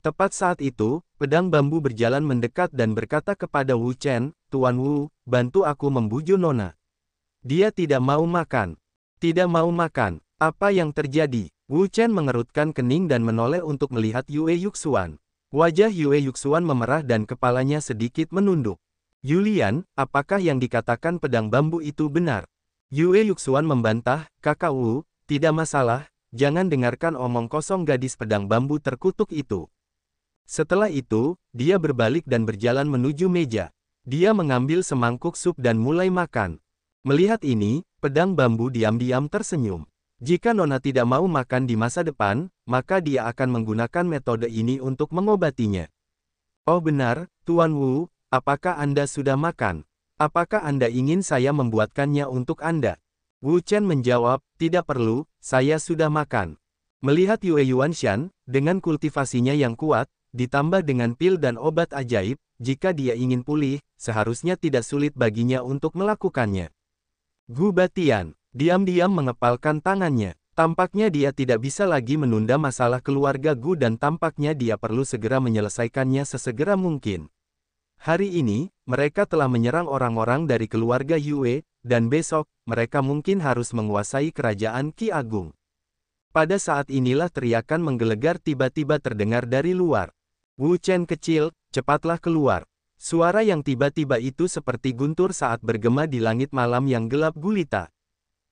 Tepat saat itu, pedang bambu berjalan mendekat dan berkata kepada Wu Chen, Tuan Wu, bantu aku membujuk Nona. Dia tidak mau makan. Tidak mau makan. Apa yang terjadi? Wu Chen mengerutkan kening dan menoleh untuk melihat Yue Yuxuan. Wajah Yue Yuxuan memerah dan kepalanya sedikit menunduk. Yulian, apakah yang dikatakan pedang bambu itu benar? Yue Yuxuan membantah, kakak Wu, tidak masalah, jangan dengarkan omong kosong gadis pedang bambu terkutuk itu. Setelah itu, dia berbalik dan berjalan menuju meja. Dia mengambil semangkuk sup dan mulai makan. Melihat ini, pedang bambu diam-diam tersenyum. Jika Nona tidak mau makan di masa depan, maka dia akan menggunakan metode ini untuk mengobatinya. Oh benar, Tuan Wu, apakah Anda sudah makan? Apakah Anda ingin saya membuatkannya untuk Anda? Wu Chen menjawab, tidak perlu, saya sudah makan. Melihat Yue Yuanshan, dengan kultivasinya yang kuat, Ditambah dengan pil dan obat ajaib, jika dia ingin pulih, seharusnya tidak sulit baginya untuk melakukannya. Gu Batian diam-diam mengepalkan tangannya. Tampaknya dia tidak bisa lagi menunda masalah keluarga Gu dan tampaknya dia perlu segera menyelesaikannya sesegera mungkin. Hari ini, mereka telah menyerang orang-orang dari keluarga Yue, dan besok, mereka mungkin harus menguasai kerajaan Ki Agung. Pada saat inilah teriakan menggelegar tiba-tiba terdengar dari luar. Wu Chen kecil, cepatlah keluar. Suara yang tiba-tiba itu seperti guntur saat bergema di langit malam yang gelap gulita.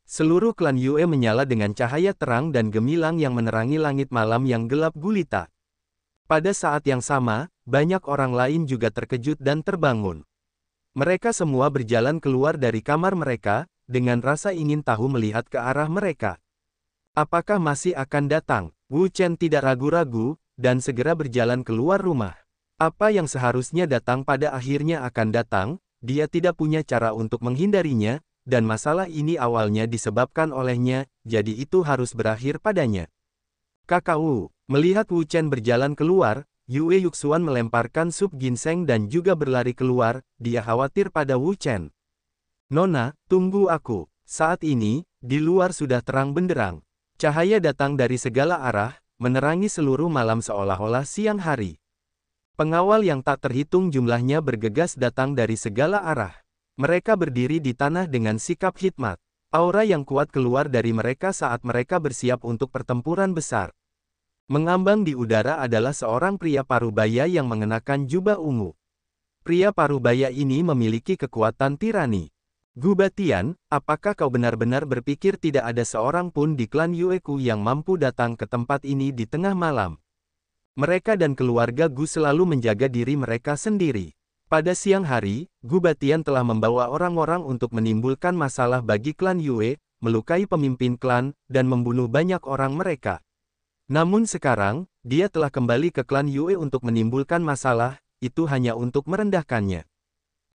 Seluruh klan Yue menyala dengan cahaya terang dan gemilang yang menerangi langit malam yang gelap gulita. Pada saat yang sama, banyak orang lain juga terkejut dan terbangun. Mereka semua berjalan keluar dari kamar mereka, dengan rasa ingin tahu melihat ke arah mereka. Apakah masih akan datang? Wu Chen tidak ragu-ragu, dan segera berjalan keluar rumah. Apa yang seharusnya datang pada akhirnya akan datang, dia tidak punya cara untuk menghindarinya, dan masalah ini awalnya disebabkan olehnya, jadi itu harus berakhir padanya. Kakak Wu, melihat Wu Chen berjalan keluar, Yue Yuxuan melemparkan sup ginseng dan juga berlari keluar, dia khawatir pada Wu Chen. Nona, tunggu aku. Saat ini, di luar sudah terang benderang. Cahaya datang dari segala arah, menerangi seluruh malam seolah-olah siang hari. Pengawal yang tak terhitung jumlahnya bergegas datang dari segala arah. Mereka berdiri di tanah dengan sikap hikmat. Aura yang kuat keluar dari mereka saat mereka bersiap untuk pertempuran besar. Mengambang di udara adalah seorang pria parubaya yang mengenakan jubah ungu. Pria parubaya ini memiliki kekuatan tirani. Gubatian, apakah kau benar-benar berpikir tidak ada seorang pun di klan Yueku yang mampu datang ke tempat ini di tengah malam? Mereka dan keluarga Gu selalu menjaga diri mereka sendiri. Pada siang hari, Gubatian telah membawa orang-orang untuk menimbulkan masalah bagi klan Yue, melukai pemimpin klan, dan membunuh banyak orang mereka. Namun sekarang, dia telah kembali ke klan Yue untuk menimbulkan masalah, itu hanya untuk merendahkannya.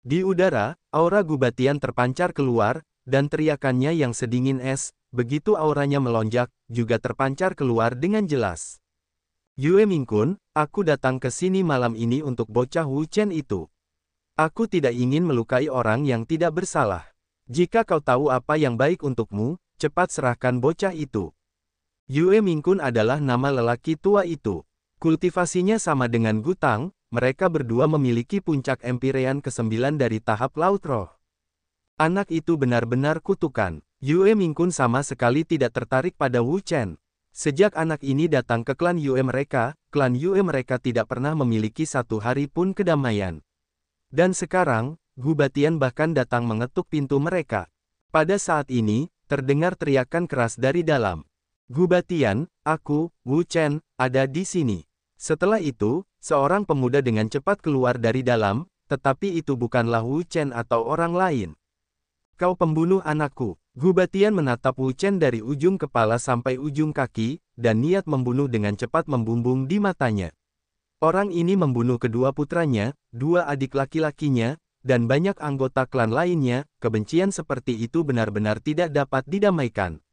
Di udara, aura gubatian terpancar keluar, dan teriakannya yang sedingin es, begitu auranya melonjak, juga terpancar keluar dengan jelas. Yue Mingkun, aku datang ke sini malam ini untuk bocah Wu Chen itu. Aku tidak ingin melukai orang yang tidak bersalah. Jika kau tahu apa yang baik untukmu, cepat serahkan bocah itu. Yue Mingkun adalah nama lelaki tua itu. Kultivasinya sama dengan Gutang, mereka berdua memiliki puncak empirean ke-9 dari tahap Laut Roh. Anak itu benar-benar kutukan. Yue Mingkun sama sekali tidak tertarik pada Wu Chen. Sejak anak ini datang ke klan Yue mereka, klan Yue mereka tidak pernah memiliki satu hari pun kedamaian. Dan sekarang, Gu Gubatian bahkan datang mengetuk pintu mereka. Pada saat ini, terdengar teriakan keras dari dalam. Gu Gubatian, aku, Wu Chen, ada di sini. Setelah itu, Seorang pemuda dengan cepat keluar dari dalam, tetapi itu bukanlah Wu Chen atau orang lain. Kau pembunuh anakku. Gubatian menatap Wu Chen dari ujung kepala sampai ujung kaki, dan niat membunuh dengan cepat membumbung di matanya. Orang ini membunuh kedua putranya, dua adik laki-lakinya, dan banyak anggota klan lainnya, kebencian seperti itu benar-benar tidak dapat didamaikan.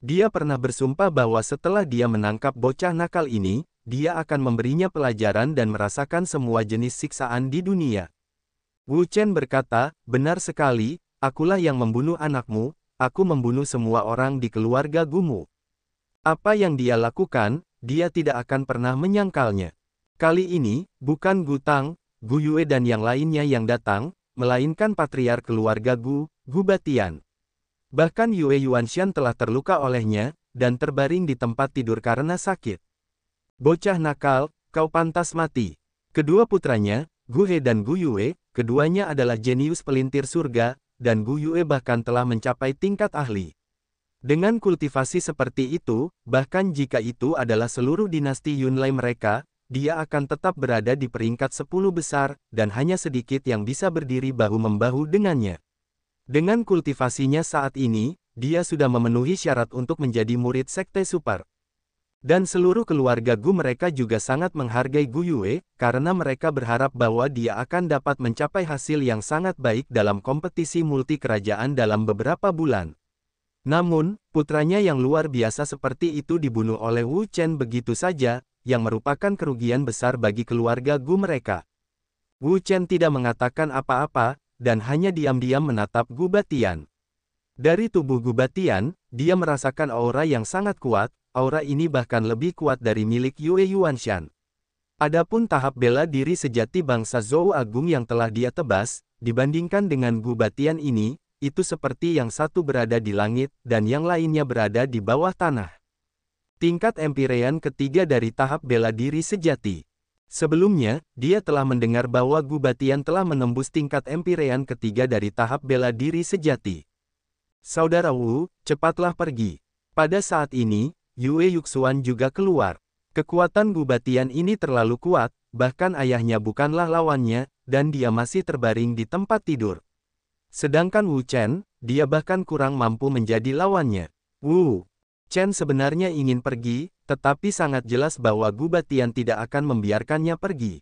Dia pernah bersumpah bahwa setelah dia menangkap bocah nakal ini, dia akan memberinya pelajaran dan merasakan semua jenis siksaan di dunia. Wu Chen berkata, benar sekali, akulah yang membunuh anakmu, aku membunuh semua orang di keluarga Gumu. Apa yang dia lakukan, dia tidak akan pernah menyangkalnya. Kali ini, bukan Gu Tang, Gu Yue dan yang lainnya yang datang, melainkan patriar keluarga Gu, Gu Batian. Bahkan Yue Yuanshan telah terluka olehnya, dan terbaring di tempat tidur karena sakit. Bocah nakal, kau pantas mati. Kedua putranya, Guhe dan Guyue, keduanya adalah jenius pelintir surga, dan Guyue bahkan telah mencapai tingkat ahli. Dengan kultivasi seperti itu, bahkan jika itu adalah seluruh dinasti Yunlai mereka, dia akan tetap berada di peringkat 10 besar, dan hanya sedikit yang bisa berdiri bahu-membahu dengannya. Dengan kultivasinya saat ini, dia sudah memenuhi syarat untuk menjadi murid Sekte Super. Dan seluruh keluarga Gu mereka juga sangat menghargai Gu Yue, karena mereka berharap bahwa dia akan dapat mencapai hasil yang sangat baik dalam kompetisi multi kerajaan dalam beberapa bulan. Namun, putranya yang luar biasa seperti itu dibunuh oleh Wu Chen begitu saja, yang merupakan kerugian besar bagi keluarga Gu mereka. Wu Chen tidak mengatakan apa-apa, dan hanya diam-diam menatap Gu Batian. Dari tubuh Gu Batian, dia merasakan aura yang sangat kuat, aura ini bahkan lebih kuat dari milik Yue Yuanshan. Adapun tahap bela diri sejati bangsa Zhou Agung yang telah dia tebas, dibandingkan dengan gubatian ini, itu seperti yang satu berada di langit, dan yang lainnya berada di bawah tanah. Tingkat empirean ketiga dari tahap bela diri sejati. Sebelumnya, dia telah mendengar bahwa gubatian telah menembus tingkat empirean ketiga dari tahap bela diri sejati. Saudara Wu, cepatlah pergi. Pada saat ini, Yue Yuxuan juga keluar. Kekuatan Gubatian ini terlalu kuat, bahkan ayahnya bukanlah lawannya, dan dia masih terbaring di tempat tidur. Sedangkan Wu Chen, dia bahkan kurang mampu menjadi lawannya. Wu Chen sebenarnya ingin pergi, tetapi sangat jelas bahwa Gubatian tidak akan membiarkannya pergi.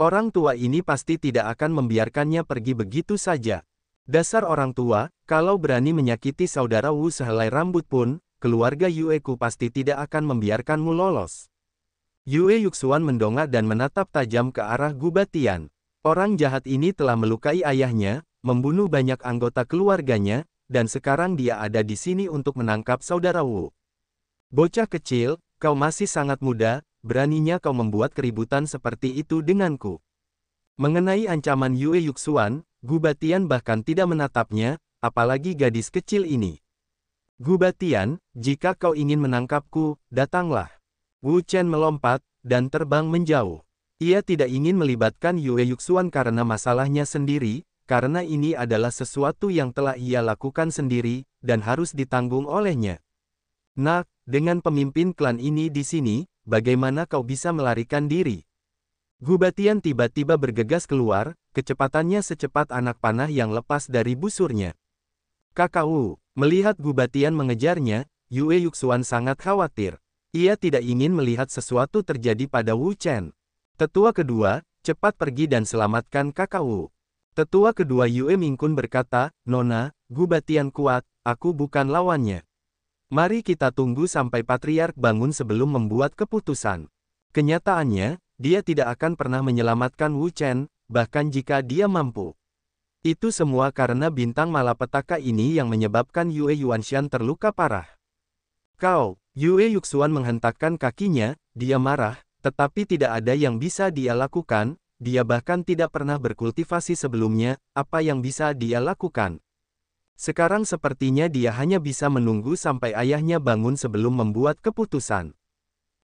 Orang tua ini pasti tidak akan membiarkannya pergi begitu saja. Dasar orang tua, kalau berani menyakiti saudara Wu sehelai rambut pun, keluarga Yueku pasti tidak akan membiarkanmu lolos. Yue Yuxuan mendongak dan menatap tajam ke arah Gubatian. Orang jahat ini telah melukai ayahnya, membunuh banyak anggota keluarganya, dan sekarang dia ada di sini untuk menangkap saudara Wu. Bocah kecil, kau masih sangat muda, beraninya kau membuat keributan seperti itu denganku. Mengenai ancaman Yue Yuxuan, Gubatian bahkan tidak menatapnya, apalagi gadis kecil ini. Gubatian, jika kau ingin menangkapku, datanglah. Wu Chen melompat, dan terbang menjauh. Ia tidak ingin melibatkan Yue Yuxuan karena masalahnya sendiri, karena ini adalah sesuatu yang telah ia lakukan sendiri, dan harus ditanggung olehnya. Nah, dengan pemimpin klan ini di sini, bagaimana kau bisa melarikan diri? Gubatian tiba-tiba bergegas keluar, kecepatannya secepat anak panah yang lepas dari busurnya. Kakak Wu melihat Gubatian mengejarnya, Yue Yuxuan sangat khawatir. Ia tidak ingin melihat sesuatu terjadi pada Wu Chen. Tetua kedua, cepat pergi dan selamatkan Kakak Wu. Tetua kedua Yue Mingkun berkata, Nona, Gubatian kuat, aku bukan lawannya. Mari kita tunggu sampai Patriark bangun sebelum membuat keputusan. Kenyataannya, dia tidak akan pernah menyelamatkan Wu Chen, bahkan jika dia mampu. Itu semua karena bintang malapetaka ini yang menyebabkan Yue Yuanshan terluka parah. Kau, Yue Yuxuan menghentakkan kakinya, dia marah, tetapi tidak ada yang bisa dia lakukan, dia bahkan tidak pernah berkultivasi sebelumnya, apa yang bisa dia lakukan. Sekarang sepertinya dia hanya bisa menunggu sampai ayahnya bangun sebelum membuat keputusan.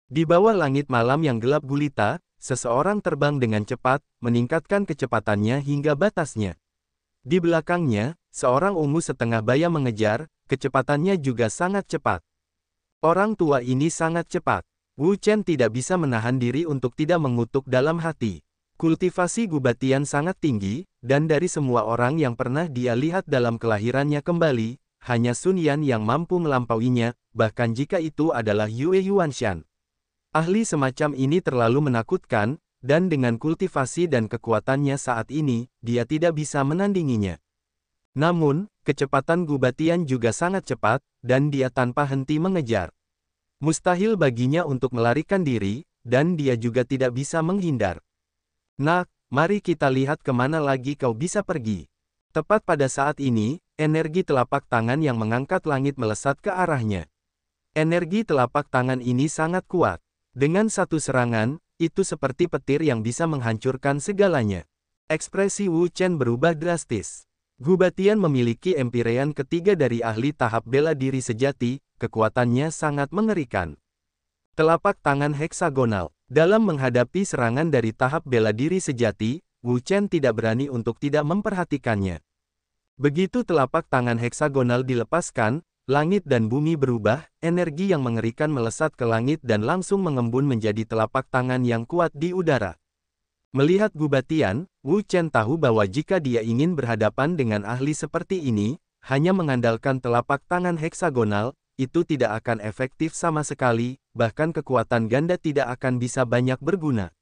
Di bawah langit malam yang gelap gulita, seseorang terbang dengan cepat, meningkatkan kecepatannya hingga batasnya. Di belakangnya, seorang ungu setengah baya mengejar, kecepatannya juga sangat cepat. Orang tua ini sangat cepat. Wu Chen tidak bisa menahan diri untuk tidak mengutuk dalam hati. Kultivasi Gubatian sangat tinggi, dan dari semua orang yang pernah dia lihat dalam kelahirannya kembali, hanya Sun Yan yang mampu melampauinya, bahkan jika itu adalah Yue Yuanshan. Ahli semacam ini terlalu menakutkan, dan dengan kultivasi dan kekuatannya saat ini, dia tidak bisa menandinginya. Namun, kecepatan Gubatian juga sangat cepat, dan dia tanpa henti mengejar. Mustahil baginya untuk melarikan diri, dan dia juga tidak bisa menghindar. Nah, mari kita lihat kemana lagi kau bisa pergi. Tepat pada saat ini, energi telapak tangan yang mengangkat langit melesat ke arahnya. Energi telapak tangan ini sangat kuat. Dengan satu serangan, itu seperti petir yang bisa menghancurkan segalanya. Ekspresi Wu Chen berubah drastis. Gubatian memiliki empirean ketiga dari ahli tahap bela diri sejati, kekuatannya sangat mengerikan. Telapak tangan heksagonal. Dalam menghadapi serangan dari tahap bela diri sejati, Wu Chen tidak berani untuk tidak memperhatikannya. Begitu telapak tangan heksagonal dilepaskan, Langit dan bumi berubah, energi yang mengerikan melesat ke langit dan langsung mengembun menjadi telapak tangan yang kuat di udara. Melihat Gubatian, Wu Chen tahu bahwa jika dia ingin berhadapan dengan ahli seperti ini, hanya mengandalkan telapak tangan heksagonal, itu tidak akan efektif sama sekali, bahkan kekuatan ganda tidak akan bisa banyak berguna.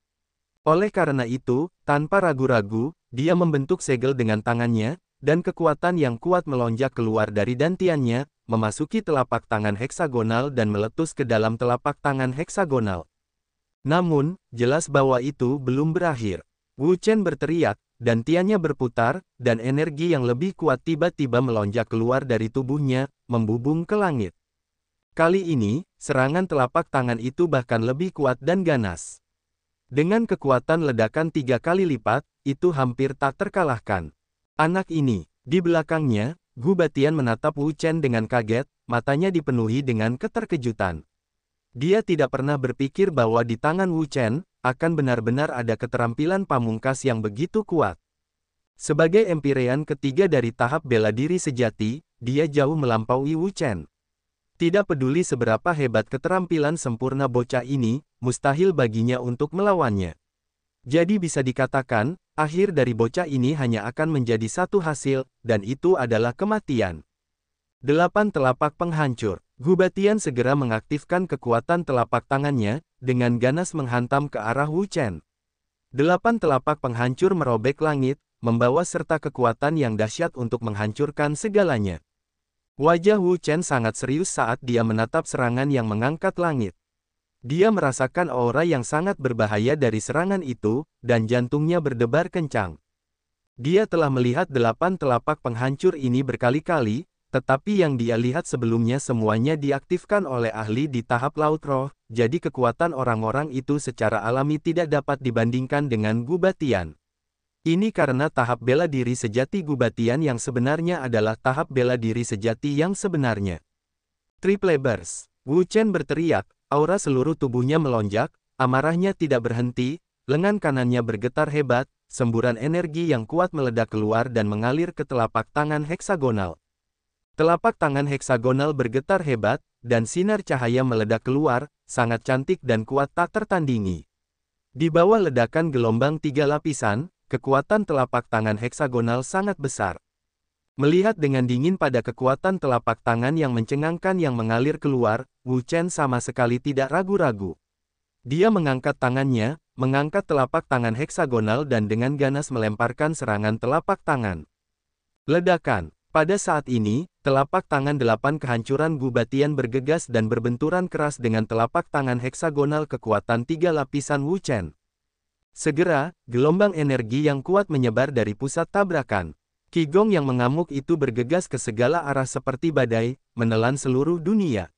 Oleh karena itu, tanpa ragu-ragu, dia membentuk segel dengan tangannya, dan kekuatan yang kuat melonjak keluar dari dantiannya, memasuki telapak tangan heksagonal dan meletus ke dalam telapak tangan heksagonal. Namun, jelas bahwa itu belum berakhir. Wu Chen berteriak, dan tiannya berputar, dan energi yang lebih kuat tiba-tiba melonjak keluar dari tubuhnya, membubung ke langit. Kali ini, serangan telapak tangan itu bahkan lebih kuat dan ganas. Dengan kekuatan ledakan tiga kali lipat, itu hampir tak terkalahkan. Anak ini, di belakangnya, Gu Batian menatap Wu Chen dengan kaget, matanya dipenuhi dengan keterkejutan. Dia tidak pernah berpikir bahwa di tangan Wu Chen, akan benar-benar ada keterampilan pamungkas yang begitu kuat. Sebagai empirean ketiga dari tahap bela diri sejati, dia jauh melampaui Wu Chen. Tidak peduli seberapa hebat keterampilan sempurna bocah ini, mustahil baginya untuk melawannya. Jadi bisa dikatakan, akhir dari bocah ini hanya akan menjadi satu hasil, dan itu adalah kematian. Delapan telapak penghancur. Gubatian segera mengaktifkan kekuatan telapak tangannya, dengan ganas menghantam ke arah Wu Chen. Delapan telapak penghancur merobek langit, membawa serta kekuatan yang dahsyat untuk menghancurkan segalanya. Wajah Wu Chen sangat serius saat dia menatap serangan yang mengangkat langit. Dia merasakan aura yang sangat berbahaya dari serangan itu, dan jantungnya berdebar kencang. Dia telah melihat delapan telapak penghancur ini berkali-kali, tetapi yang dia lihat sebelumnya semuanya diaktifkan oleh ahli di tahap laut roh, jadi kekuatan orang-orang itu secara alami tidak dapat dibandingkan dengan gubatian. Ini karena tahap bela diri sejati gubatian yang sebenarnya adalah tahap bela diri sejati yang sebenarnya. Triple Burst Wu Chen berteriak, Aura seluruh tubuhnya melonjak, amarahnya tidak berhenti, lengan kanannya bergetar hebat, semburan energi yang kuat meledak keluar dan mengalir ke telapak tangan heksagonal. Telapak tangan heksagonal bergetar hebat, dan sinar cahaya meledak keluar, sangat cantik dan kuat tak tertandingi. Di bawah ledakan gelombang tiga lapisan, kekuatan telapak tangan heksagonal sangat besar. Melihat dengan dingin pada kekuatan telapak tangan yang mencengangkan yang mengalir keluar, Wu Chen sama sekali tidak ragu-ragu. Dia mengangkat tangannya, mengangkat telapak tangan heksagonal dan dengan ganas melemparkan serangan telapak tangan. Ledakan. Pada saat ini, telapak tangan delapan kehancuran gubatian bergegas dan berbenturan keras dengan telapak tangan heksagonal kekuatan tiga lapisan Wu Chen. Segera, gelombang energi yang kuat menyebar dari pusat tabrakan. Qigong yang mengamuk itu bergegas ke segala arah seperti badai, menelan seluruh dunia.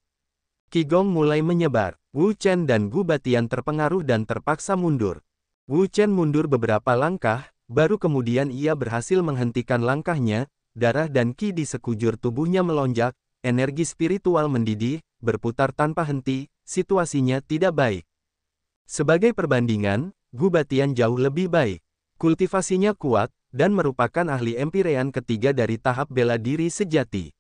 Kigong mulai menyebar. Wu Chen dan Gu Batian terpengaruh dan terpaksa mundur. Wu Chen mundur beberapa langkah, baru kemudian ia berhasil menghentikan langkahnya, darah dan ki di sekujur tubuhnya melonjak, energi spiritual mendidih, berputar tanpa henti, situasinya tidak baik. Sebagai perbandingan, Gu Batian jauh lebih baik. Kultivasinya kuat, dan merupakan ahli empirean ketiga dari tahap bela diri sejati.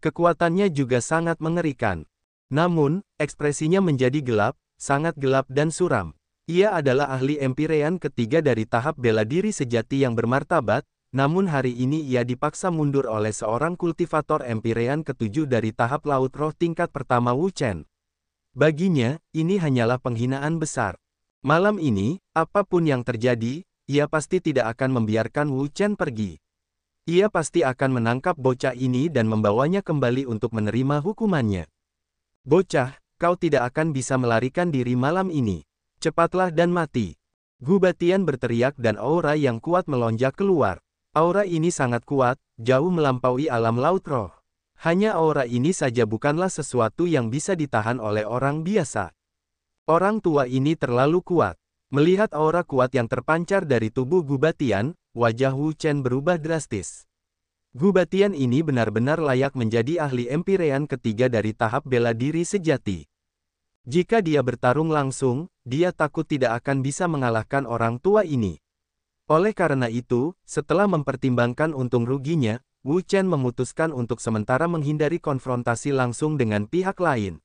Kekuatannya juga sangat mengerikan. Namun, ekspresinya menjadi gelap, sangat gelap dan suram. Ia adalah ahli empirean ketiga dari tahap bela diri sejati yang bermartabat, namun hari ini ia dipaksa mundur oleh seorang kultivator empirean ketujuh dari tahap laut roh tingkat pertama Wu Chen. Baginya, ini hanyalah penghinaan besar. Malam ini, apapun yang terjadi, ia pasti tidak akan membiarkan Wu Chen pergi. Ia pasti akan menangkap bocah ini dan membawanya kembali untuk menerima hukumannya. Bocah, kau tidak akan bisa melarikan diri malam ini. Cepatlah dan mati. Gubatian berteriak dan aura yang kuat melonjak keluar. Aura ini sangat kuat, jauh melampaui alam laut roh. Hanya aura ini saja bukanlah sesuatu yang bisa ditahan oleh orang biasa. Orang tua ini terlalu kuat. Melihat aura kuat yang terpancar dari tubuh Gubatian, wajah Wu Chen berubah drastis. Gubatian ini benar-benar layak menjadi ahli empirean ketiga dari tahap bela diri sejati. Jika dia bertarung langsung, dia takut tidak akan bisa mengalahkan orang tua ini. Oleh karena itu, setelah mempertimbangkan untung ruginya, Wu Chen memutuskan untuk sementara menghindari konfrontasi langsung dengan pihak lain.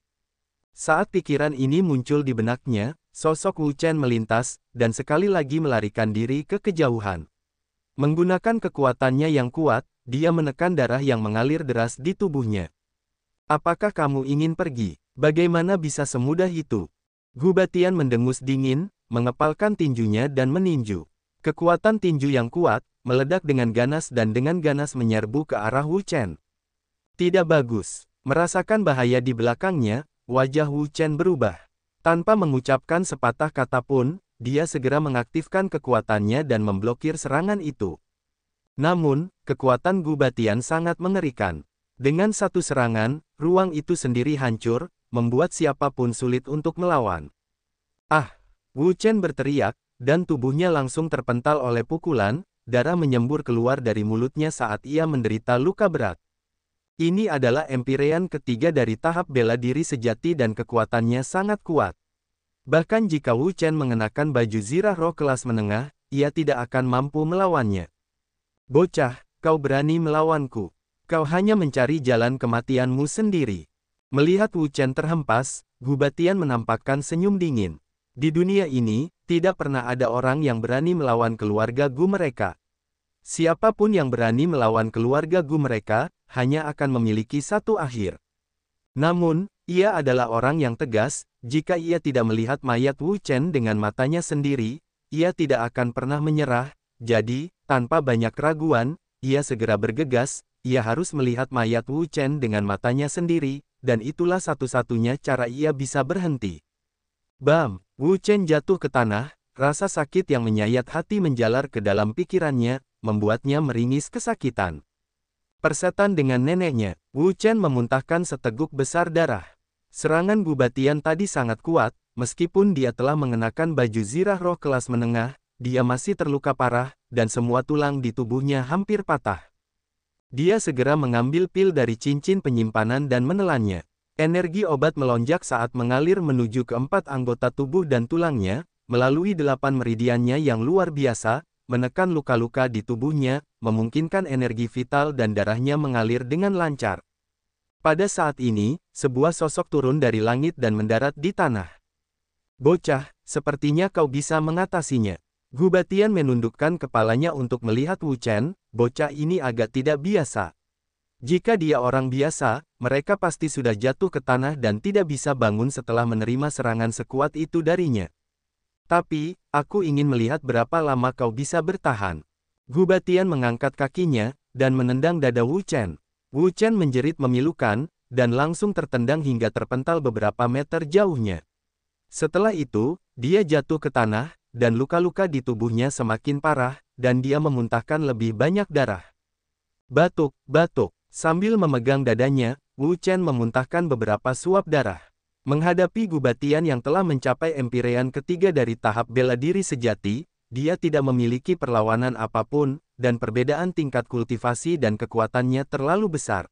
Saat pikiran ini muncul di benaknya, sosok Wu Chen melintas, dan sekali lagi melarikan diri ke kejauhan. Menggunakan kekuatannya yang kuat, dia menekan darah yang mengalir deras di tubuhnya. Apakah kamu ingin pergi? Bagaimana bisa semudah itu? Gubatian mendengus dingin, mengepalkan tinjunya dan meninju. Kekuatan tinju yang kuat, meledak dengan ganas dan dengan ganas menyerbu ke arah Wu Chen. Tidak bagus. Merasakan bahaya di belakangnya, wajah Wu Chen berubah. Tanpa mengucapkan sepatah kata pun, dia segera mengaktifkan kekuatannya dan memblokir serangan itu. Namun, kekuatan Gubatian sangat mengerikan. Dengan satu serangan, ruang itu sendiri hancur, membuat siapapun sulit untuk melawan. Ah! Wu Chen berteriak, dan tubuhnya langsung terpental oleh pukulan, darah menyembur keluar dari mulutnya saat ia menderita luka berat. Ini adalah empirean ketiga dari tahap bela diri sejati dan kekuatannya sangat kuat. Bahkan jika Wu Chen mengenakan baju zirah roh kelas menengah, ia tidak akan mampu melawannya. Bocah, kau berani melawanku. Kau hanya mencari jalan kematianmu sendiri. Melihat Wu Chen terhempas, Gu Batian menampakkan senyum dingin. Di dunia ini, tidak pernah ada orang yang berani melawan keluarga Gu mereka. Siapapun yang berani melawan keluarga Gu mereka, hanya akan memiliki satu akhir. Namun, ia adalah orang yang tegas, jika ia tidak melihat mayat Wu Chen dengan matanya sendiri, ia tidak akan pernah menyerah, jadi, tanpa banyak keraguan, ia segera bergegas, ia harus melihat mayat Wu Chen dengan matanya sendiri, dan itulah satu-satunya cara ia bisa berhenti. Bam! Wu Chen jatuh ke tanah, rasa sakit yang menyayat hati menjalar ke dalam pikirannya, membuatnya meringis kesakitan. Persetan dengan neneknya, Wu Chen memuntahkan seteguk besar darah. Serangan Bubatian tadi sangat kuat, meskipun dia telah mengenakan baju zirah roh kelas menengah, dia masih terluka parah, dan semua tulang di tubuhnya hampir patah. Dia segera mengambil pil dari cincin penyimpanan dan menelannya. Energi obat melonjak saat mengalir menuju keempat anggota tubuh dan tulangnya, melalui delapan meridiannya yang luar biasa, menekan luka-luka di tubuhnya, memungkinkan energi vital dan darahnya mengalir dengan lancar. Pada saat ini, sebuah sosok turun dari langit dan mendarat di tanah. Bocah, sepertinya kau bisa mengatasinya. Gubatian menundukkan kepalanya untuk melihat Wu Chen, bocah ini agak tidak biasa. Jika dia orang biasa, mereka pasti sudah jatuh ke tanah dan tidak bisa bangun setelah menerima serangan sekuat itu darinya. Tapi, aku ingin melihat berapa lama kau bisa bertahan. Gubatian mengangkat kakinya, dan menendang dada Wu Chen. Wu Chen menjerit memilukan, dan langsung tertendang hingga terpental beberapa meter jauhnya. Setelah itu, dia jatuh ke tanah, dan luka-luka di tubuhnya semakin parah, dan dia memuntahkan lebih banyak darah. Batuk, batuk, sambil memegang dadanya, Wu Chen memuntahkan beberapa suap darah. Menghadapi gubatian yang telah mencapai empirean ketiga dari tahap bela diri sejati, dia tidak memiliki perlawanan apapun, dan perbedaan tingkat kultivasi dan kekuatannya terlalu besar.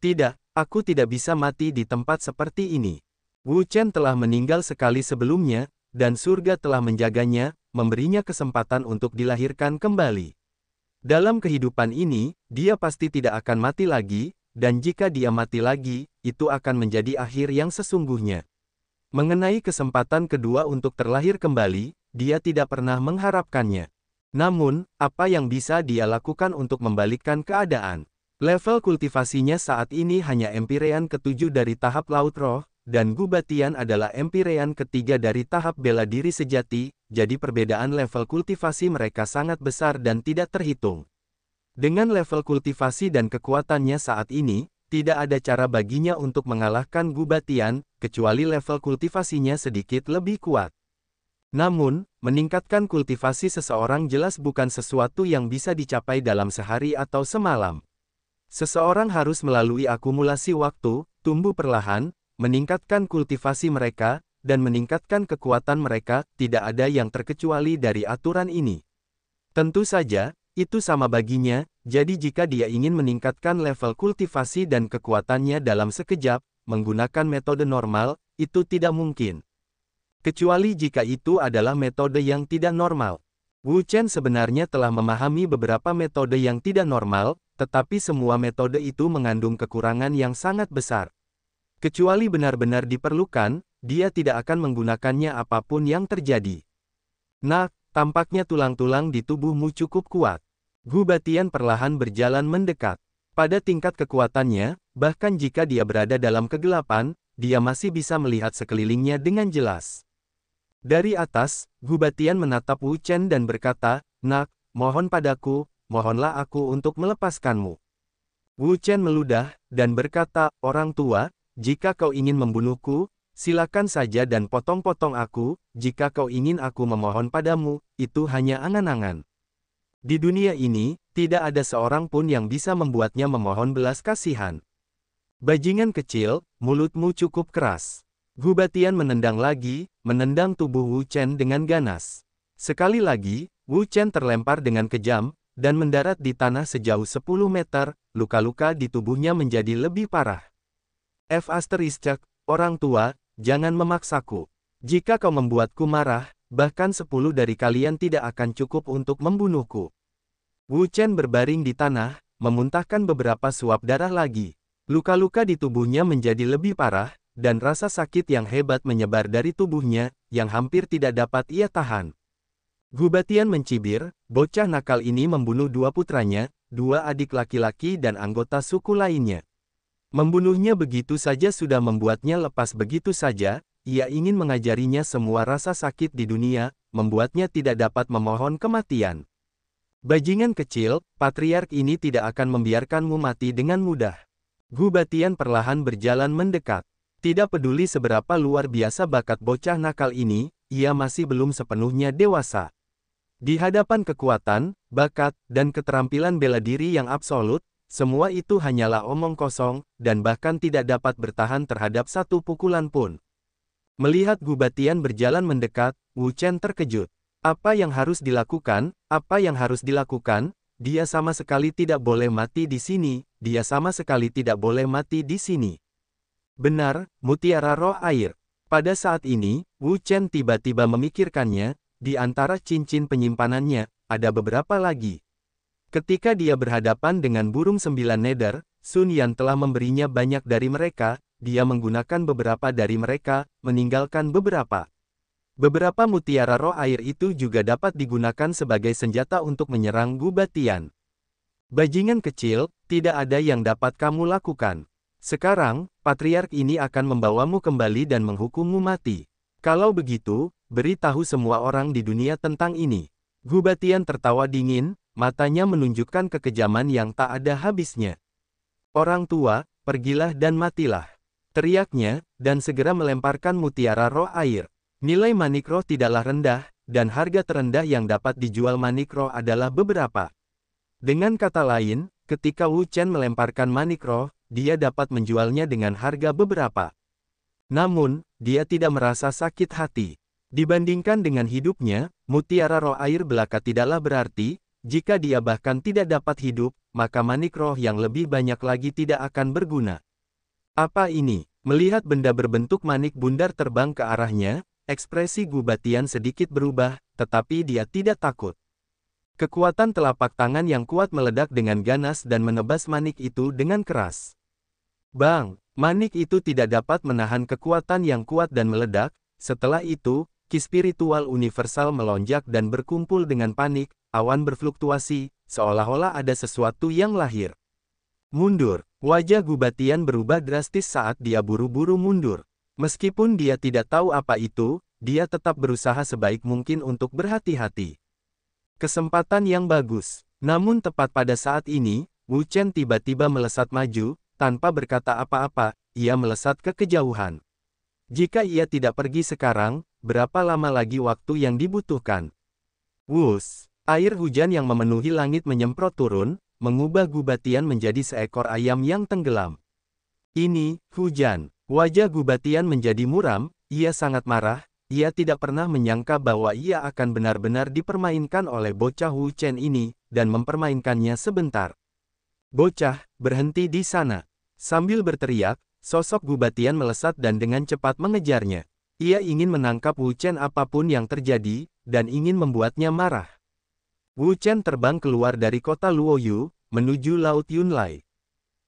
Tidak, aku tidak bisa mati di tempat seperti ini. Wu Chen telah meninggal sekali sebelumnya, dan surga telah menjaganya, memberinya kesempatan untuk dilahirkan kembali. Dalam kehidupan ini, dia pasti tidak akan mati lagi, dan jika dia mati lagi, itu akan menjadi akhir yang sesungguhnya. Mengenai kesempatan kedua untuk terlahir kembali, dia tidak pernah mengharapkannya. Namun, apa yang bisa dia lakukan untuk membalikkan keadaan? Level kultivasinya saat ini hanya empirean ketujuh dari tahap laut roh, dan Gubatian adalah empirean ketiga dari tahap bela diri sejati, jadi perbedaan level kultivasi mereka sangat besar dan tidak terhitung. Dengan level kultivasi dan kekuatannya saat ini, tidak ada cara baginya untuk mengalahkan Gubatian, kecuali level kultivasinya sedikit lebih kuat. Namun, meningkatkan kultivasi seseorang jelas bukan sesuatu yang bisa dicapai dalam sehari atau semalam. Seseorang harus melalui akumulasi waktu, tumbuh perlahan, meningkatkan kultivasi mereka, dan meningkatkan kekuatan mereka, tidak ada yang terkecuali dari aturan ini. Tentu saja, itu sama baginya, jadi jika dia ingin meningkatkan level kultivasi dan kekuatannya dalam sekejap, menggunakan metode normal, itu tidak mungkin. Kecuali jika itu adalah metode yang tidak normal. Wu Chen sebenarnya telah memahami beberapa metode yang tidak normal, tetapi semua metode itu mengandung kekurangan yang sangat besar. Kecuali benar-benar diperlukan, dia tidak akan menggunakannya apapun yang terjadi. Nah, tampaknya tulang-tulang di tubuhmu cukup kuat. Gubatian perlahan berjalan mendekat. Pada tingkat kekuatannya, bahkan jika dia berada dalam kegelapan, dia masih bisa melihat sekelilingnya dengan jelas. Dari atas, Gubatian menatap Wu Chen dan berkata, Nak, mohon padaku, mohonlah aku untuk melepaskanmu. Wu Chen meludah, dan berkata, Orang tua, jika kau ingin membunuhku, silakan saja dan potong-potong aku, jika kau ingin aku memohon padamu, itu hanya angan-angan. Di dunia ini, tidak ada seorang pun yang bisa membuatnya memohon belas kasihan. Bajingan kecil, mulutmu cukup keras. Gubatian menendang lagi, menendang tubuh Wu Chen dengan ganas. Sekali lagi, Wu Chen terlempar dengan kejam, dan mendarat di tanah sejauh 10 meter, luka-luka di tubuhnya menjadi lebih parah. F asterisk, orang tua, jangan memaksaku. Jika kau membuatku marah, bahkan sepuluh dari kalian tidak akan cukup untuk membunuhku. Wu Chen berbaring di tanah, memuntahkan beberapa suap darah lagi. Luka-luka di tubuhnya menjadi lebih parah, dan rasa sakit yang hebat menyebar dari tubuhnya, yang hampir tidak dapat ia tahan. Gubatian mencibir, bocah nakal ini membunuh dua putranya, dua adik laki-laki dan anggota suku lainnya. Membunuhnya begitu saja sudah membuatnya lepas begitu saja, ia ingin mengajarinya semua rasa sakit di dunia, membuatnya tidak dapat memohon kematian. Bajingan kecil, patriark ini tidak akan membiarkanmu mati dengan mudah. Gubatian perlahan berjalan mendekat. Tidak peduli seberapa luar biasa bakat bocah nakal ini, ia masih belum sepenuhnya dewasa. Di hadapan kekuatan, bakat, dan keterampilan bela diri yang absolut, semua itu hanyalah omong kosong, dan bahkan tidak dapat bertahan terhadap satu pukulan pun. Melihat Gubatian berjalan mendekat, Wu Chen terkejut. Apa yang harus dilakukan, apa yang harus dilakukan, dia sama sekali tidak boleh mati di sini, dia sama sekali tidak boleh mati di sini. Benar, mutiara roh air. Pada saat ini, Wu Chen tiba-tiba memikirkannya, di antara cincin penyimpanannya, ada beberapa lagi. Ketika dia berhadapan dengan burung sembilan neder, Sun Yan telah memberinya banyak dari mereka, dia menggunakan beberapa dari mereka, meninggalkan beberapa. Beberapa mutiara roh air itu juga dapat digunakan sebagai senjata untuk menyerang Gubatian. Bajingan kecil, tidak ada yang dapat kamu lakukan. Sekarang, patriark ini akan membawamu kembali dan menghukummu mati. Kalau begitu, beritahu semua orang di dunia tentang ini. Gubatian tertawa dingin, matanya menunjukkan kekejaman yang tak ada habisnya. Orang tua, pergilah dan matilah. Teriaknya, dan segera melemparkan mutiara roh air. Nilai manik roh tidaklah rendah, dan harga terendah yang dapat dijual manik roh adalah beberapa. Dengan kata lain, ketika Wu Chen melemparkan manik roh, dia dapat menjualnya dengan harga beberapa. Namun, dia tidak merasa sakit hati. Dibandingkan dengan hidupnya, mutiara roh air belaka tidaklah berarti, jika dia bahkan tidak dapat hidup, maka manik roh yang lebih banyak lagi tidak akan berguna. Apa ini? Melihat benda berbentuk manik bundar terbang ke arahnya, ekspresi Gubatian sedikit berubah, tetapi dia tidak takut. Kekuatan telapak tangan yang kuat meledak dengan ganas dan menebas manik itu dengan keras. Bang, manik itu tidak dapat menahan kekuatan yang kuat dan meledak, setelah itu, ki spiritual universal melonjak dan berkumpul dengan panik, awan berfluktuasi, seolah-olah ada sesuatu yang lahir. Mundur, wajah Gubatian berubah drastis saat dia buru-buru mundur. Meskipun dia tidak tahu apa itu, dia tetap berusaha sebaik mungkin untuk berhati-hati. Kesempatan yang bagus. Namun tepat pada saat ini, Wu Chen tiba-tiba melesat maju, tanpa berkata apa-apa, ia melesat ke kejauhan. Jika ia tidak pergi sekarang, berapa lama lagi waktu yang dibutuhkan? Wus! Air hujan yang memenuhi langit menyemprot turun, mengubah Gubatian menjadi seekor ayam yang tenggelam. Ini, hujan. Wajah Gubatian menjadi muram, ia sangat marah, ia tidak pernah menyangka bahwa ia akan benar-benar dipermainkan oleh bocah Wu Chen ini, dan mempermainkannya sebentar. Bocah, berhenti di sana. Sambil berteriak, sosok Gubatian melesat dan dengan cepat mengejarnya. Ia ingin menangkap Wu Chen apapun yang terjadi, dan ingin membuatnya marah. Wu Chen terbang keluar dari kota Luoyu, menuju Laut Yunlai.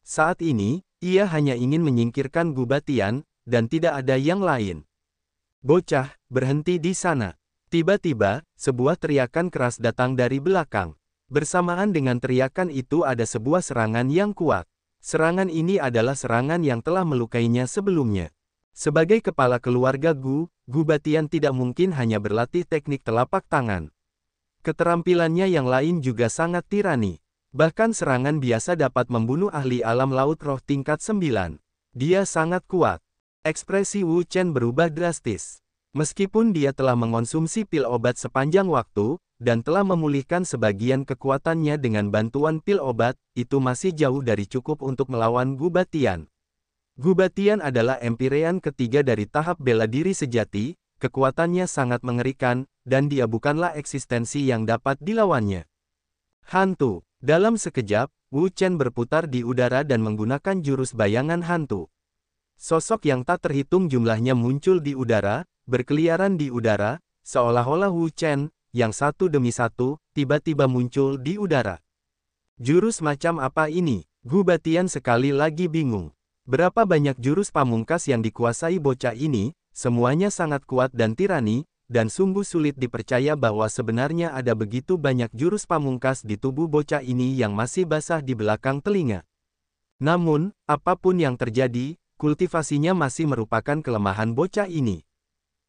Saat ini, ia hanya ingin menyingkirkan Gu Batian dan tidak ada yang lain. Bocah, berhenti di sana. Tiba-tiba, sebuah teriakan keras datang dari belakang. Bersamaan dengan teriakan itu ada sebuah serangan yang kuat. Serangan ini adalah serangan yang telah melukainya sebelumnya. Sebagai kepala keluarga Gu, Gu Batian tidak mungkin hanya berlatih teknik telapak tangan. Keterampilannya yang lain juga sangat tirani. Bahkan serangan biasa dapat membunuh ahli alam laut roh tingkat 9. Dia sangat kuat. Ekspresi Wu Chen berubah drastis. Meskipun dia telah mengonsumsi pil obat sepanjang waktu, dan telah memulihkan sebagian kekuatannya dengan bantuan pil obat, itu masih jauh dari cukup untuk melawan Gubatian. Gubatian adalah empirean ketiga dari tahap bela diri sejati, kekuatannya sangat mengerikan, dan dia bukanlah eksistensi yang dapat dilawannya. Hantu. Dalam sekejap, Wu Chen berputar di udara dan menggunakan jurus bayangan hantu. Sosok yang tak terhitung jumlahnya muncul di udara, berkeliaran di udara, seolah-olah Wu Chen, yang satu demi satu, tiba-tiba muncul di udara. Jurus macam apa ini? Gu Batian sekali lagi bingung. Berapa banyak jurus pamungkas yang dikuasai bocah ini, semuanya sangat kuat dan tirani, dan sungguh sulit dipercaya bahwa sebenarnya ada begitu banyak jurus pamungkas di tubuh bocah ini yang masih basah di belakang telinga. Namun, apapun yang terjadi, kultivasinya masih merupakan kelemahan bocah ini.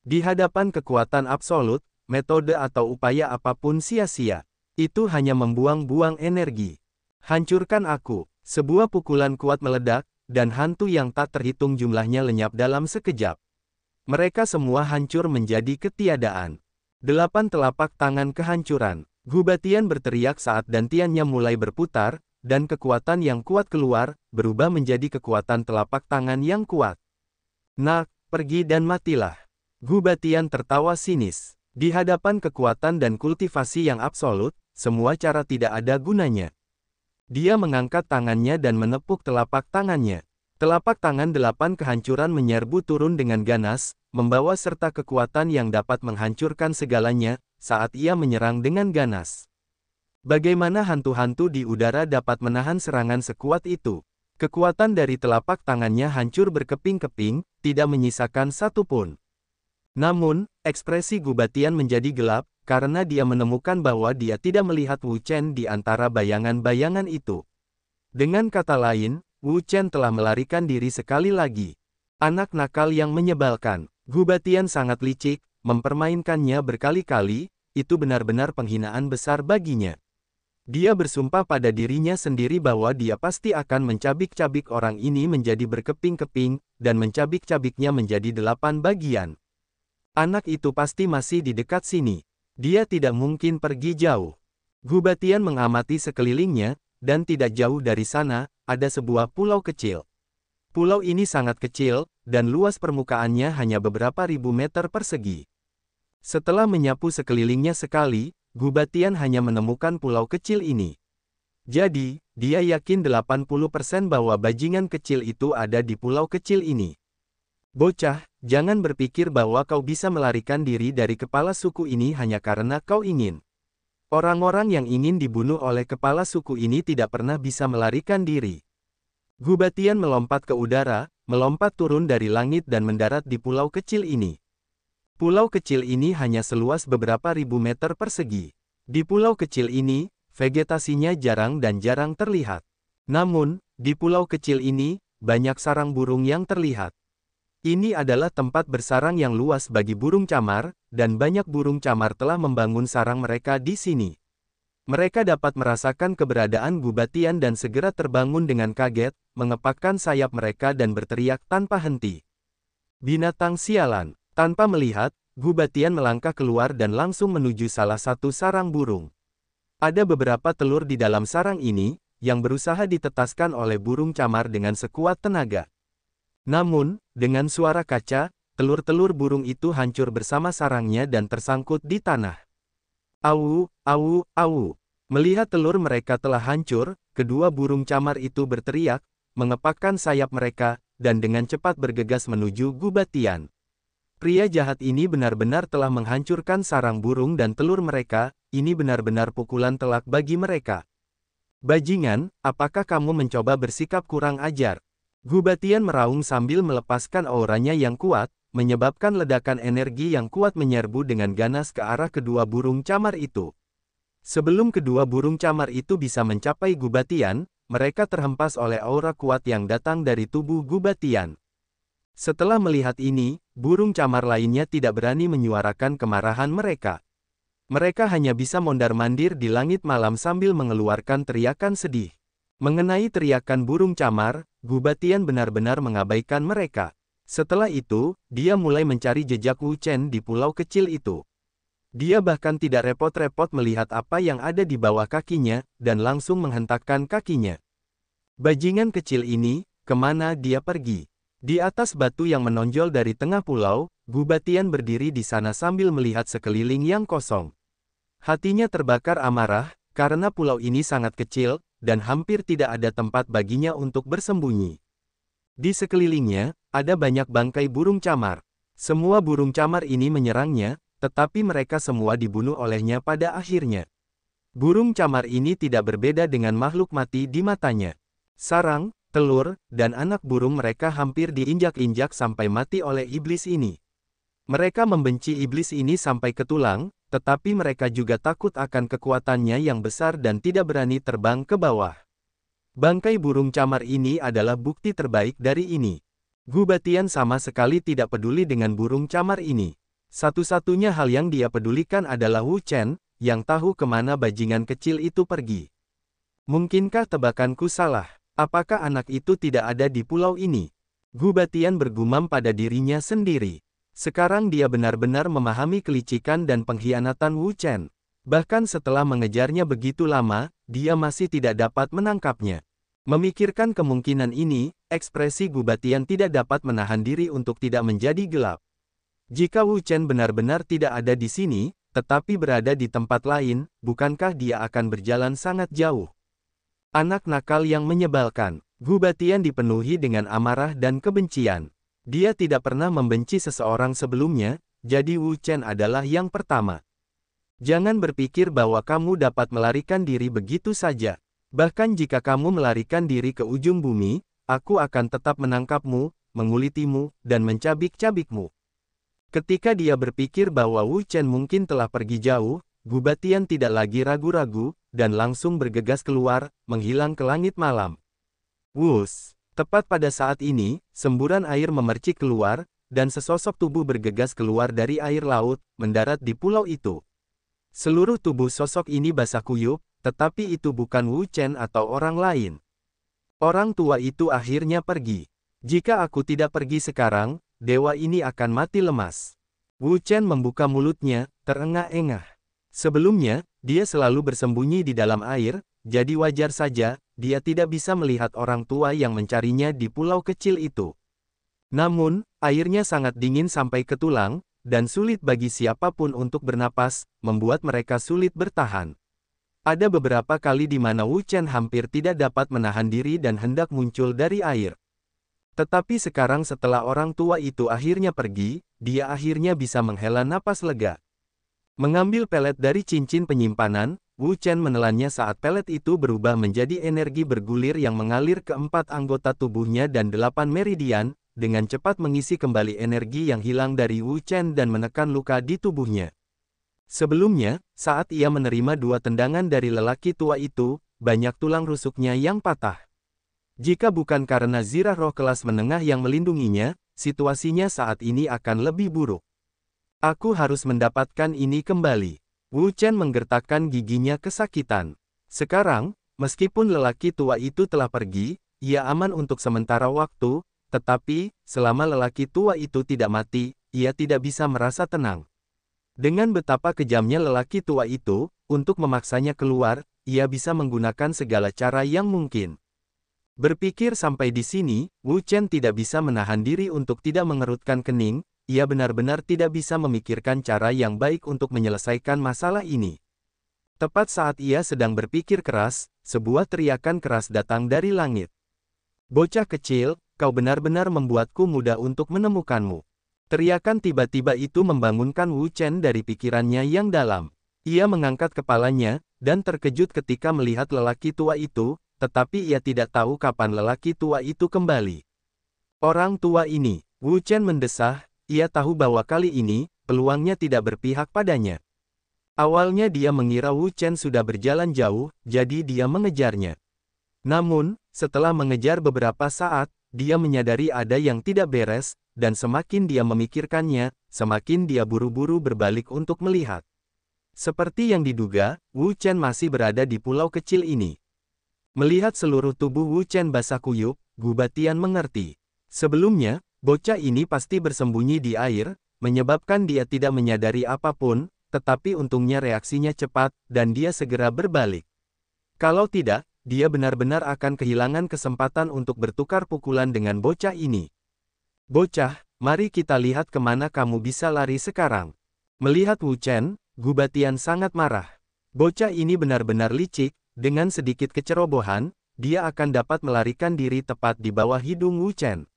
Di hadapan kekuatan absolut, metode atau upaya apapun sia-sia. Itu hanya membuang-buang energi. Hancurkan aku. Sebuah pukulan kuat meledak, dan hantu yang tak terhitung jumlahnya lenyap dalam sekejap. Mereka semua hancur menjadi ketiadaan. Delapan telapak tangan kehancuran. Gubatian berteriak saat dantiannya mulai berputar, dan kekuatan yang kuat keluar, berubah menjadi kekuatan telapak tangan yang kuat. Nak, pergi dan matilah. Gubatian tertawa sinis. Di hadapan kekuatan dan kultivasi yang absolut, semua cara tidak ada gunanya. Dia mengangkat tangannya dan menepuk telapak tangannya. Telapak tangan delapan kehancuran menyerbu turun dengan ganas, membawa serta kekuatan yang dapat menghancurkan segalanya, saat ia menyerang dengan ganas. Bagaimana hantu-hantu di udara dapat menahan serangan sekuat itu? Kekuatan dari telapak tangannya hancur berkeping-keping, tidak menyisakan satu pun. Namun, ekspresi Gubatian menjadi gelap, karena dia menemukan bahwa dia tidak melihat Wu Chen di antara bayangan-bayangan itu. Dengan kata lain, Wu Chen telah melarikan diri sekali lagi. Anak nakal yang menyebalkan, Gu Batian sangat licik, mempermainkannya berkali-kali, itu benar-benar penghinaan besar baginya. Dia bersumpah pada dirinya sendiri bahwa dia pasti akan mencabik-cabik orang ini menjadi berkeping-keping, dan mencabik-cabiknya menjadi delapan bagian. Anak itu pasti masih di dekat sini. Dia tidak mungkin pergi jauh. Gubatian mengamati sekelilingnya, dan tidak jauh dari sana, ada sebuah pulau kecil. Pulau ini sangat kecil, dan luas permukaannya hanya beberapa ribu meter persegi. Setelah menyapu sekelilingnya sekali, Gubatian hanya menemukan pulau kecil ini. Jadi, dia yakin 80% bahwa bajingan kecil itu ada di pulau kecil ini. Bocah, jangan berpikir bahwa kau bisa melarikan diri dari kepala suku ini hanya karena kau ingin. Orang-orang yang ingin dibunuh oleh kepala suku ini tidak pernah bisa melarikan diri. Gubatian melompat ke udara, melompat turun dari langit dan mendarat di pulau kecil ini. Pulau kecil ini hanya seluas beberapa ribu meter persegi. Di pulau kecil ini, vegetasinya jarang dan jarang terlihat. Namun, di pulau kecil ini, banyak sarang burung yang terlihat. Ini adalah tempat bersarang yang luas bagi burung camar, dan banyak burung camar telah membangun sarang mereka di sini. Mereka dapat merasakan keberadaan Gubatian dan segera terbangun dengan kaget, mengepakkan sayap mereka dan berteriak tanpa henti. Binatang sialan, tanpa melihat, Gubatian melangkah keluar dan langsung menuju salah satu sarang burung. Ada beberapa telur di dalam sarang ini, yang berusaha ditetaskan oleh burung camar dengan sekuat tenaga. Namun, dengan suara kaca, telur-telur burung itu hancur bersama sarangnya dan tersangkut di tanah. Awu, awu, awu. Melihat telur mereka telah hancur, kedua burung camar itu berteriak, mengepakkan sayap mereka, dan dengan cepat bergegas menuju gubatian. Pria jahat ini benar-benar telah menghancurkan sarang burung dan telur mereka, ini benar-benar pukulan telak bagi mereka. Bajingan, apakah kamu mencoba bersikap kurang ajar? Gubatian meraung sambil melepaskan auranya yang kuat, menyebabkan ledakan energi yang kuat menyerbu dengan ganas ke arah kedua burung camar itu. Sebelum kedua burung camar itu bisa mencapai Gubatian, mereka terhempas oleh aura kuat yang datang dari tubuh Gubatian. Setelah melihat ini, burung camar lainnya tidak berani menyuarakan kemarahan mereka. Mereka hanya bisa mondar-mandir di langit malam sambil mengeluarkan teriakan sedih. Mengenai teriakan burung camar, Gubatian benar-benar mengabaikan mereka. Setelah itu, dia mulai mencari jejak Wu Chen di pulau kecil itu. Dia bahkan tidak repot-repot melihat apa yang ada di bawah kakinya, dan langsung menghentakkan kakinya. Bajingan kecil ini, kemana dia pergi? Di atas batu yang menonjol dari tengah pulau, Gu Batian berdiri di sana sambil melihat sekeliling yang kosong. Hatinya terbakar amarah, karena pulau ini sangat kecil, dan hampir tidak ada tempat baginya untuk bersembunyi. Di sekelilingnya, ada banyak bangkai burung camar. Semua burung camar ini menyerangnya, tetapi mereka semua dibunuh olehnya pada akhirnya. Burung camar ini tidak berbeda dengan makhluk mati di matanya. Sarang, telur, dan anak burung mereka hampir diinjak-injak sampai mati oleh iblis ini. Mereka membenci iblis ini sampai ke tulang, tetapi mereka juga takut akan kekuatannya yang besar dan tidak berani terbang ke bawah. Bangkai burung camar ini adalah bukti terbaik dari ini. Gubatian sama sekali tidak peduli dengan burung camar ini. Satu-satunya hal yang dia pedulikan adalah Wu Chen, yang tahu kemana bajingan kecil itu pergi. Mungkinkah tebakanku salah? Apakah anak itu tidak ada di pulau ini? Gubatian bergumam pada dirinya sendiri. Sekarang dia benar-benar memahami kelicikan dan pengkhianatan Wu Chen. Bahkan setelah mengejarnya begitu lama, dia masih tidak dapat menangkapnya. Memikirkan kemungkinan ini, ekspresi Gubatian tidak dapat menahan diri untuk tidak menjadi gelap. Jika Wu Chen benar-benar tidak ada di sini, tetapi berada di tempat lain, bukankah dia akan berjalan sangat jauh? Anak nakal yang menyebalkan, Gubatian dipenuhi dengan amarah dan kebencian. Dia tidak pernah membenci seseorang sebelumnya, jadi Wu Chen adalah yang pertama. Jangan berpikir bahwa kamu dapat melarikan diri begitu saja. Bahkan jika kamu melarikan diri ke ujung bumi, aku akan tetap menangkapmu, mengulitimu, dan mencabik-cabikmu. Ketika dia berpikir bahwa Wu Chen mungkin telah pergi jauh, Gubatian tidak lagi ragu-ragu, dan langsung bergegas keluar, menghilang ke langit malam. Wus! Tepat pada saat ini, semburan air memercik keluar, dan sesosok tubuh bergegas keluar dari air laut, mendarat di pulau itu. Seluruh tubuh sosok ini basah kuyup, tetapi itu bukan Wu Chen atau orang lain. Orang tua itu akhirnya pergi. Jika aku tidak pergi sekarang, dewa ini akan mati lemas. Wu Chen membuka mulutnya, terengah-engah. Sebelumnya, dia selalu bersembunyi di dalam air, jadi wajar saja, dia tidak bisa melihat orang tua yang mencarinya di pulau kecil itu. Namun, airnya sangat dingin sampai ke tulang, dan sulit bagi siapapun untuk bernapas, membuat mereka sulit bertahan. Ada beberapa kali di mana Wu Chen hampir tidak dapat menahan diri dan hendak muncul dari air. Tetapi sekarang setelah orang tua itu akhirnya pergi, dia akhirnya bisa menghela napas lega. Mengambil pelet dari cincin penyimpanan, Wu Chen menelannya saat pelet itu berubah menjadi energi bergulir yang mengalir ke empat anggota tubuhnya dan delapan meridian, dengan cepat mengisi kembali energi yang hilang dari Wu Chen dan menekan luka di tubuhnya. Sebelumnya, saat ia menerima dua tendangan dari lelaki tua itu, banyak tulang rusuknya yang patah. Jika bukan karena zirah roh kelas menengah yang melindunginya, situasinya saat ini akan lebih buruk. Aku harus mendapatkan ini kembali. Wu Chen menggertakkan giginya kesakitan. Sekarang, meskipun lelaki tua itu telah pergi, ia aman untuk sementara waktu, tetapi, selama lelaki tua itu tidak mati, ia tidak bisa merasa tenang. Dengan betapa kejamnya lelaki tua itu, untuk memaksanya keluar, ia bisa menggunakan segala cara yang mungkin. Berpikir sampai di sini, Wu Chen tidak bisa menahan diri untuk tidak mengerutkan kening, ia benar-benar tidak bisa memikirkan cara yang baik untuk menyelesaikan masalah ini. Tepat saat ia sedang berpikir keras, sebuah teriakan keras datang dari langit. Bocah kecil, kau benar-benar membuatku mudah untuk menemukanmu. Teriakan tiba-tiba itu membangunkan Wu Chen dari pikirannya yang dalam. Ia mengangkat kepalanya, dan terkejut ketika melihat lelaki tua itu, tetapi ia tidak tahu kapan lelaki tua itu kembali. Orang tua ini, Wu Chen mendesah, ia tahu bahwa kali ini, peluangnya tidak berpihak padanya. Awalnya dia mengira Wu Chen sudah berjalan jauh, jadi dia mengejarnya. Namun, setelah mengejar beberapa saat, dia menyadari ada yang tidak beres, dan semakin dia memikirkannya, semakin dia buru-buru berbalik untuk melihat. Seperti yang diduga, Wu Chen masih berada di pulau kecil ini. Melihat seluruh tubuh Wu Chen basah kuyup, Batian mengerti. Sebelumnya, bocah ini pasti bersembunyi di air, menyebabkan dia tidak menyadari apapun, tetapi untungnya reaksinya cepat, dan dia segera berbalik. Kalau tidak, dia benar-benar akan kehilangan kesempatan untuk bertukar pukulan dengan bocah ini. Bocah, mari kita lihat kemana kamu bisa lari sekarang. Melihat Wu Chen, Batian sangat marah. Bocah ini benar-benar licik, dengan sedikit kecerobohan, dia akan dapat melarikan diri tepat di bawah hidung Wu Chen.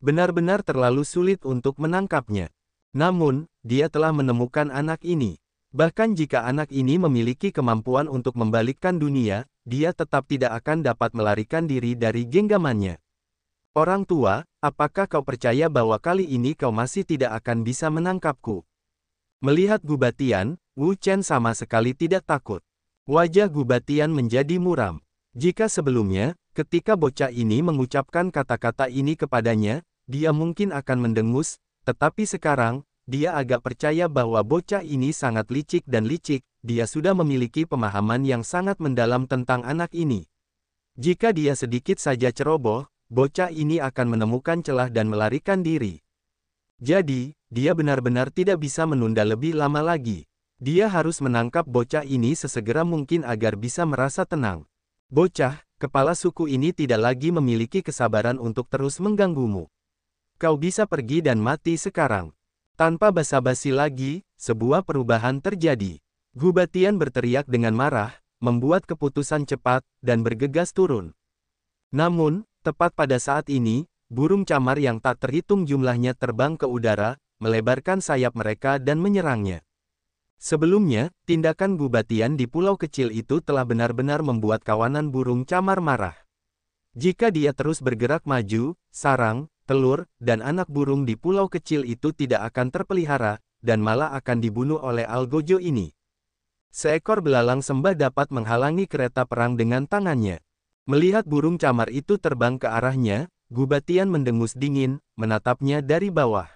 Benar-benar terlalu sulit untuk menangkapnya. Namun, dia telah menemukan anak ini. Bahkan jika anak ini memiliki kemampuan untuk membalikkan dunia, dia tetap tidak akan dapat melarikan diri dari genggamannya. Orang tua, apakah kau percaya bahwa kali ini kau masih tidak akan bisa menangkapku? Melihat Gubatian, Wu Chen sama sekali tidak takut. Wajah Gubatian menjadi muram. Jika sebelumnya, ketika bocah ini mengucapkan kata-kata ini kepadanya, dia mungkin akan mendengus, tetapi sekarang, dia agak percaya bahwa bocah ini sangat licik dan licik, dia sudah memiliki pemahaman yang sangat mendalam tentang anak ini. Jika dia sedikit saja ceroboh, bocah ini akan menemukan celah dan melarikan diri. Jadi, dia benar-benar tidak bisa menunda lebih lama lagi. Dia harus menangkap bocah ini sesegera mungkin agar bisa merasa tenang. Bocah, kepala suku ini tidak lagi memiliki kesabaran untuk terus mengganggumu. Kau bisa pergi dan mati sekarang. Tanpa basa-basi lagi, sebuah perubahan terjadi. Gubatian berteriak dengan marah, membuat keputusan cepat, dan bergegas turun. Namun, tepat pada saat ini, burung camar yang tak terhitung jumlahnya terbang ke udara, melebarkan sayap mereka dan menyerangnya. Sebelumnya, tindakan Gubatian di pulau kecil itu telah benar-benar membuat kawanan burung camar marah. Jika dia terus bergerak maju, sarang, telur, dan anak burung di pulau kecil itu tidak akan terpelihara, dan malah akan dibunuh oleh algojo ini. Seekor belalang sembah dapat menghalangi kereta perang dengan tangannya. Melihat burung camar itu terbang ke arahnya, Gubatian mendengus dingin, menatapnya dari bawah.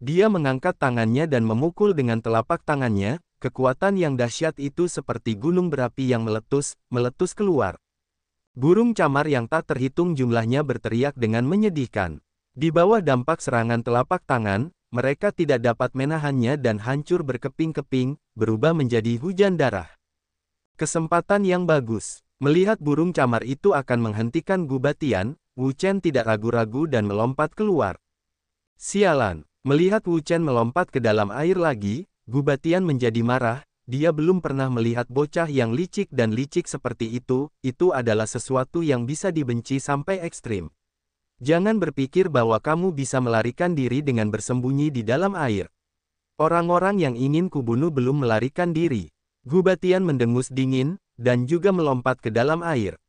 Dia mengangkat tangannya dan memukul dengan telapak tangannya, kekuatan yang dahsyat itu seperti gunung berapi yang meletus, meletus keluar. Burung camar yang tak terhitung jumlahnya berteriak dengan menyedihkan. Di bawah dampak serangan telapak tangan, mereka tidak dapat menahannya dan hancur berkeping-keping, berubah menjadi hujan darah. Kesempatan yang bagus. Melihat burung camar itu akan menghentikan gubatian, Wu Chen tidak ragu-ragu dan melompat keluar. Sialan, melihat Wu Chen melompat ke dalam air lagi, gubatian menjadi marah, dia belum pernah melihat bocah yang licik dan licik seperti itu, itu adalah sesuatu yang bisa dibenci sampai ekstrim. Jangan berpikir bahwa kamu bisa melarikan diri dengan bersembunyi di dalam air. Orang-orang yang ingin kubunuh belum melarikan diri. Gubatian mendengus dingin, dan juga melompat ke dalam air.